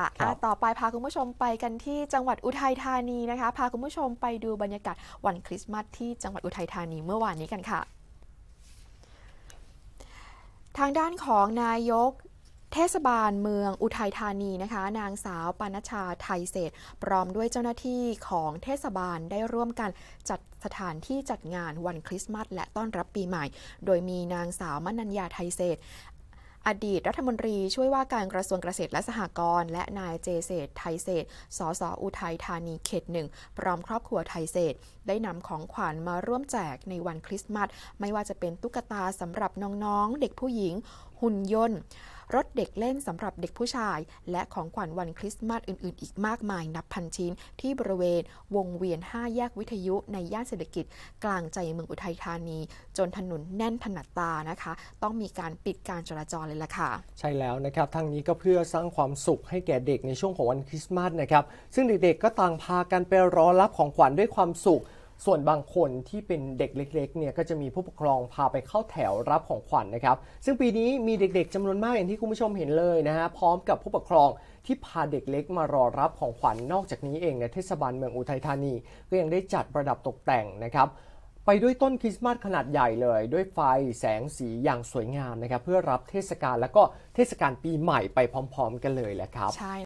อ่ะะต่อไปพาคุณผู้ชมไปกันที่จังหวัดอุทัยธานีนะคะพาคุณผู้ชมไปดูบรรยากาศวันคริสต์มาสที่จังหวัดอุทัยธานีเมื่อวานนี้กันค่ะ ทางด้านของนายกเทศบาลเมืองอุทัยธานีนะคะนางสาวปานชาไทยเศษพร้อมด้วยเจ้าหน้าที่ของเทศบาลได้ร่วมกันจัดสถานที่จัดงานวันคริสต์มาสและต้อนรับปีใหม่ โดยมีนางสาวมนัญญาไทยเศษอดีตรัฐมนตรีช่วยว่าการกระทรวงเกษตรและสหกรณ์และนายเจเศษไทยเศษสอสออุทัยธานีเขตหนึ่งพร้อมครอบครัวไทยเศษได้นำของขวัญมาร่วมแจกในวันคริสต์มาสไม่ว่าจะเป็นตุ๊กตาสำหรับน้อง ๆ เด็กผู้หญิงหุ่นยนต์รถเด็กเล่นสำหรับเด็กผู้ชายและของขวัญวันคริสต์มาสอื่นๆ อีกมากมาย นับพันชิ้นที่บริเวณวงเวียน 5 แยกวิทยุในย่านเศรษฐกิจ กลางใจเมืองอุทัยธานี จนถนนแน่นถนัดตานะคะ ต้องมีการปิดการจราจรเลยล่ะค่ะ ใช่แล้วนะครับทั้งนี้ก็เพื่อสร้างความสุขให้แก่เด็กในช่วงของวันคริสต์มาสนะครับ ซึ่งเด็กๆก็ต่างพากันไปรอรับของขวัญด้วยความสุขส่วนบางคนที่เป็นเด็กเล็กๆเนี่ยก็จะมีผู้ปกครอง พาไปเข้าแถวรับของขวัญนนะครับซึ่งปีนี้มีเด็กๆ จำนวนมากอย่างที่คุณผู้ชมเห็นเลยนะฮะพร้อมกับผู้ปกครองที่พาเด็กเล็กมารอรับของขวัญนนอกจากนี้เองเนี่ยเทศบาลเมืองอุทัยธานีก็ยังได้จัดประดับตกแต่งนะครับไปด้วยต้นคริสต์มาสขนาดใหญ่เลย ด้วยไฟแสงสีอย่างสวยงามนะครับเพื่อรับเทศกาลแล้วก็เทศกาลปีใหม่ไปพร้อม ๆ กันเลยแหละครับใช่